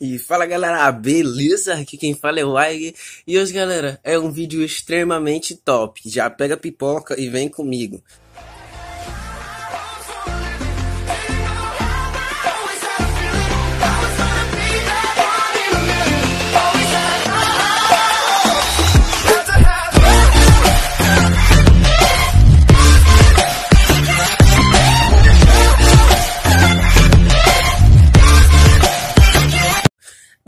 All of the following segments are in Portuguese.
E fala galera, beleza? Aqui quem fala é o Aig. E hoje, galera, é um vídeo extremamente top. Já pega pipoca e vem comigo.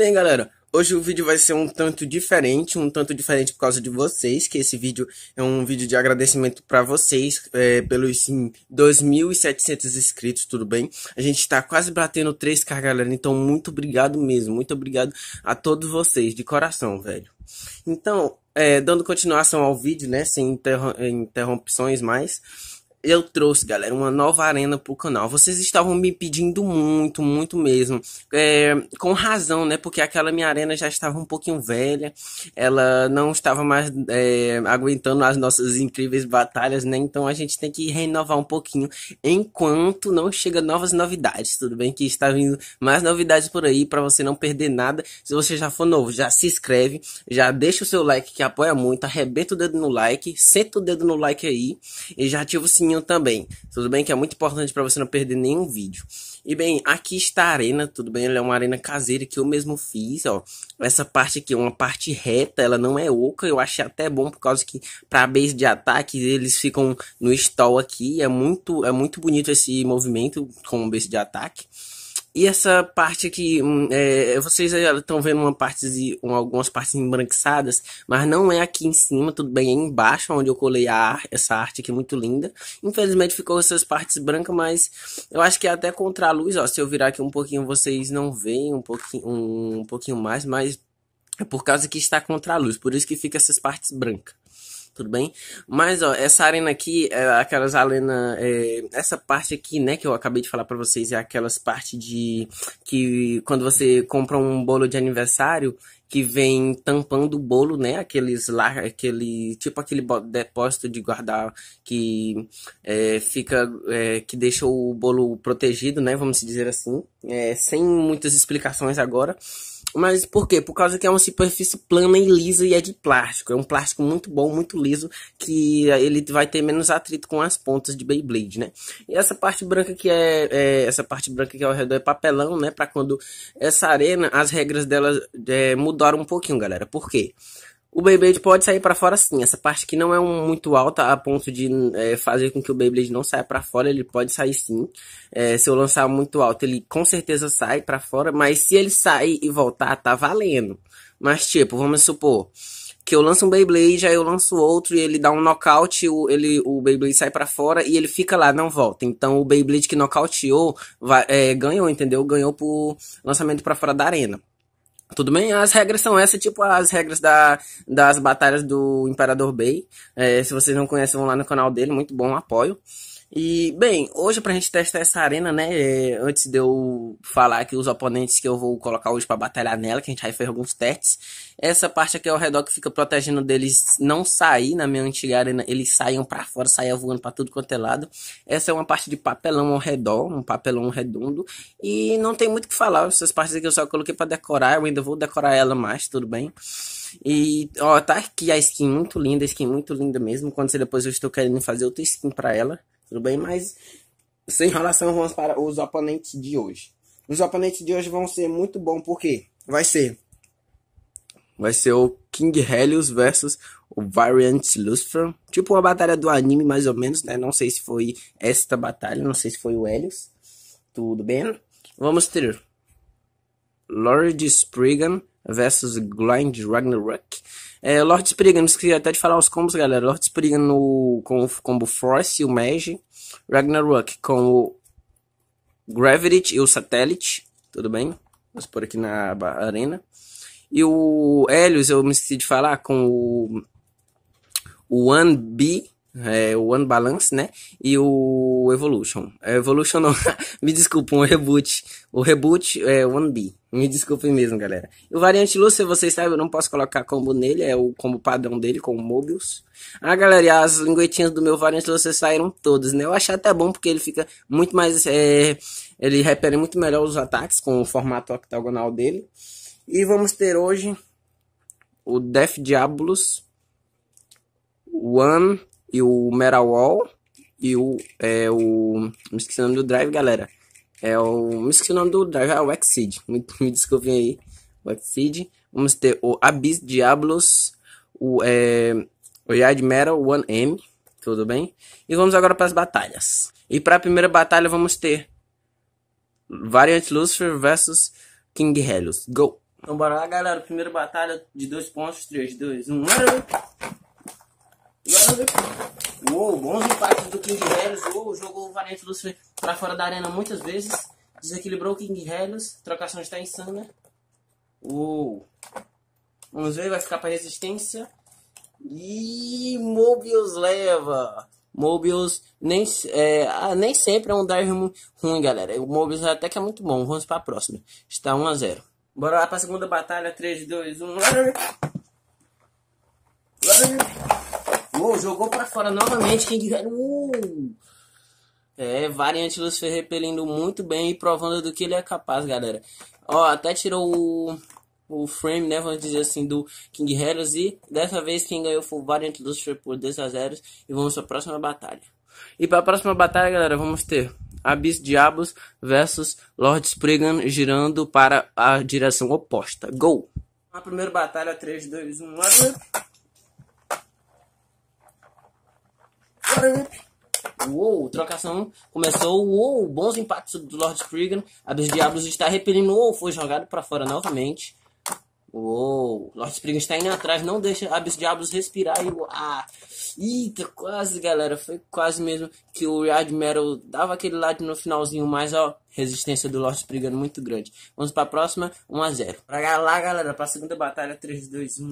Bem, galera, hoje o vídeo vai ser um tanto diferente, um tanto diferente por causa de vocês, que esse vídeo é um vídeo de agradecimento para vocês é, pelos 2.700 inscritos, tudo bem? A gente está quase batendo 3k, galera, então muito obrigado mesmo, muito obrigado a todos vocês, de coração, velho. Então, é, dando continuação ao vídeo, né, sem interrom interrupções mais, eu trouxe, galera, uma nova arena pro canal. Vocês estavam me pedindo muito, muito mesmo. É, com razão, né? Porque aquela minha arena já estava um pouquinho velha. Ela não estava mais é, aguentando as nossas incríveis batalhas, né? Então a gente tem que renovar um pouquinho enquanto não chega novas novidades. Tudo bem que está vindo mais novidades por aí para você não perder nada. Se você já for novo, já se inscreve, já deixa o seu like que apoia muito, arrebenta o dedo no like, senta o dedo no like aí e já ativa o sininho sininho também. Tudo bem que é muito importante para você não perder nenhum vídeo. E bem, aqui está a arena, tudo bem? Ela é uma arena caseira que eu mesmo fiz, ó. Essa parte aqui é uma parte reta, ela não é oca. Eu achei até bom por causa que para base de ataque eles ficam no stall aqui. É muito, é muito bonito esse movimento com base de ataque. E essa parte aqui, hum, é, vocês estão vendo uma parte de, algumas partes embranquiçadas, mas não é aqui em cima, tudo bem, é embaixo onde eu colei a, essa arte aqui muito linda. Infelizmente ficou essas partes brancas, mas eu acho que é até contra a luz, ó, se eu virar aqui um pouquinho vocês não veem um pouquinho, um, um pouquinho mais, mas é por causa que está contra a luz, por isso que fica essas partes brancas tudo bem? Mas, ó, essa arena aqui, é aquelas arena, é, essa parte aqui, né, que eu acabei de falar para vocês, é aquelas parte de que quando você compra um bolo de aniversário que vem tampando o bolo, né, aqueles lá, aquele tipo aquele depósito de guardar que é, fica, é, que deixa o bolo protegido, né, vamos dizer assim, é, sem muitas explicações agora. Mas por quê? Por causa que é uma superfície plana e lisa e é de plástico. É um plástico muito bom, muito liso, que ele vai ter menos atrito com as pontas de Beyblade, né? E essa parte branca que é, é essa parte branca que é ao redor é papelão, né? Para quando essa arena, as regras dela é, mudaram um pouquinho, galera. Por quê? O Beyblade pode sair para fora sim. Essa parte que não é um, muito alta a ponto de é, fazer com que o Beyblade não saia para fora, ele pode sair sim. É, se eu lançar muito alto, ele com certeza sai para fora, mas se ele sair e voltar, tá valendo. Mas tipo, vamos supor que eu lanço um Beyblade, aí eu lanço outro e ele dá um nocaute, o, ele, o Beyblade sai para fora e ele fica lá, não volta. Então o Beyblade que nocauteou vai, é, ganhou, entendeu? Ganhou por lançamento para fora da arena. Tudo bem? As regras são essas, tipo as regras da, das batalhas do Imperador Bey. É, se vocês não conhecem, vão lá no canal dele, muito bom, apoio. E, bem, hoje pra gente testar essa arena, né? É, antes de eu falar aqui os oponentes que eu vou colocar hoje para batalhar nela, que a gente vai fazer alguns testes. Essa parte aqui ao redor que fica protegendo deles não sair na minha antiga arena, eles saiam para fora, saiam voando para tudo quanto é lado. Essa é uma parte de papelão ao redor, um papelão redondo. E não tem muito o que falar, essas partes aqui eu só coloquei para decorar, eu ainda vou decorar ela mais, tudo bem. E, ó, tá aqui a skin muito linda, skin muito linda mesmo. Quando você depois eu estou querendo fazer outra skin pra ela tudo bem? Mas sem relação vamos para os oponentes de hoje. Os oponentes de hoje vão ser muito bom porque vai ser vai ser o King Helios versus o Variant Lucifer, tipo uma batalha do anime mais ou menos, né? Não sei se foi esta batalha, não sei se foi o Helios. Tudo bem? Vamos ter Lord Spriggan versus Grind Ragnarok. É, Lord Spriggan, esqueci até de falar os combos, galera. Lord Spriggan no, com o combo Force e o Mage. Ragnarok com o Gravity e o Satellite. Tudo bem? Vamos por aqui na Arena. E o Helios, eu me esqueci de falar, com o, One B é, o One Balance, né? E o Evolution. É, Evolution não, me desculpa, um reboot. O reboot é One B. Me desculpe mesmo, galera. O variante Lúcia, vocês sabem, eu não posso colocar combo nele, é o combo padrão dele com o Mobius. Ah, galera, as linguetinhas do meu variante Lúcia saíram todas, né? Eu achei até bom porque ele fica muito mais. É, ele repele muito melhor os ataques com o formato octagonal dele. E vamos ter hoje o Death Diabolus, o One e o Wall, e o. É, o. Me esqueci o nome do Drive, galera. É o. Esqueci o nome do Drive, é ah, o Exceed. Me, me desculpem aí. O Exceed. Vamos ter o Abyss Diablos, o, é, o Yard Metal 1M. Tudo bem? E vamos agora para as batalhas. E para a primeira batalha vamos ter Variant Lucifer versus King Helios. Go! Então bora lá, galera. Primeira batalha de dois pontos. 3, 2, 1. Barulho! gol, bons empates do King Helios, jogou, jogou o Valente Lúcio para fora da arena muitas vezes, desequilibrou o King Helios, trocação está insana. Uou. Vamos ver, vai ficar para resistência. E Mobius leva. Mobius nem, é, ah, nem sempre é um drive ruim, galera. O Mobius até que é muito bom. Vamos para a próxima. Está 1 a 0. Bora lá para a segunda batalha. 3, 2, 1 jogou para fora novamente. Quem tiver. Uh! É, variante Lucifer repelindo muito bem e provando do que ele é capaz, galera. Ó, até tirou o, o frame, né? Vamos dizer assim, do King Heroes. E dessa vez quem ganhou foi o Variant Lucifer por 2 a 0 E vamos para a próxima batalha. E para a próxima batalha, galera, vamos ter Abyss Diabos versus Lord Spriggan girando para a direção oposta. Gol! A primeira batalha, 3, 2, 1. Uou, trocação começou. Uou, bons impactos do Lord Spriggan. A dos Diablos está repelindo. Uou, foi jogado para fora novamente. Uou, Lord Springer está indo atrás. Não deixa a dos Diablos respirar. E, uou, ah, eita, quase, galera. Foi quase mesmo que o Yard Metal dava aquele lado no finalzinho. Mas, ó, resistência do Lord Springer muito grande. Vamos para a próxima, 1x0. Pra lá, galera, para a segunda batalha. 3, 2, 1,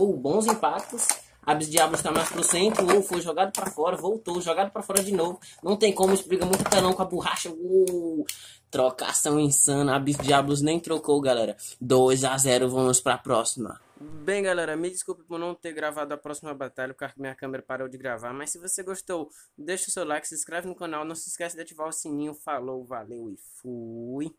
levou bons impactos. Abis Diablo está mais pro centro, ou foi jogado para fora, voltou, jogado para fora de novo. Não tem como, explica muito canão com a borracha. Uou! Uh, trocação insana, Abis Diablos nem trocou, galera. 2 a 0 vamos para a próxima. Bem, galera, me desculpe por não ter gravado a próxima batalha, porque minha câmera parou de gravar. Mas se você gostou, deixa o seu like, se inscreve no canal, não se esquece de ativar o sininho. Falou, valeu e fui.